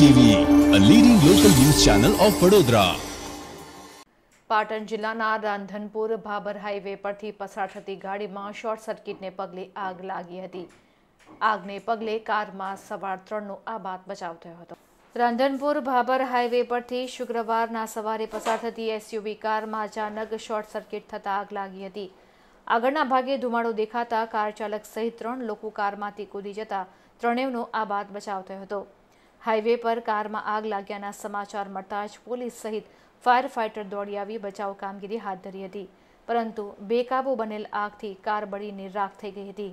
TV a leading local news channel of Vadodara Patan જિલ્લાના Radhanpur Bhabhar highway પરથી પસાર થતી ગાડીમાં શોર્ટ સર્કિટને પગલે આગ લાગી હતી આગને પગલે કારમાં સવાર ત્રણનો આ બાદ બચાવ થયો હતો રાંધનપુર ભાબર હાઈવે પરથી શુક્રવારના સવારે પસાર થતી એસયુવી કારમાં અચાનક શોર્ટ સર્કિટ થતાં આગ લાગી હતી આગળના ભાગે ધુમાડો દેખાતા કાર ચાલક સહિત ત્રણ લોકો કારમાંથી કૂદી જતા ત્રણેયનો આ બાદ બચાવ થયો હતો હાઈવે પર કારમાં આગ લાગ્યાના સમાચાર મળતા જ પોલીસ સહિત ફાયર ફાઇટર દોડી આવી બચાવ કામગીરી હાથ ધરી હતી પરંતુ બેકાબુ બનેલ આગથી કાર બળીને રાખ થઈ ગઈ હતી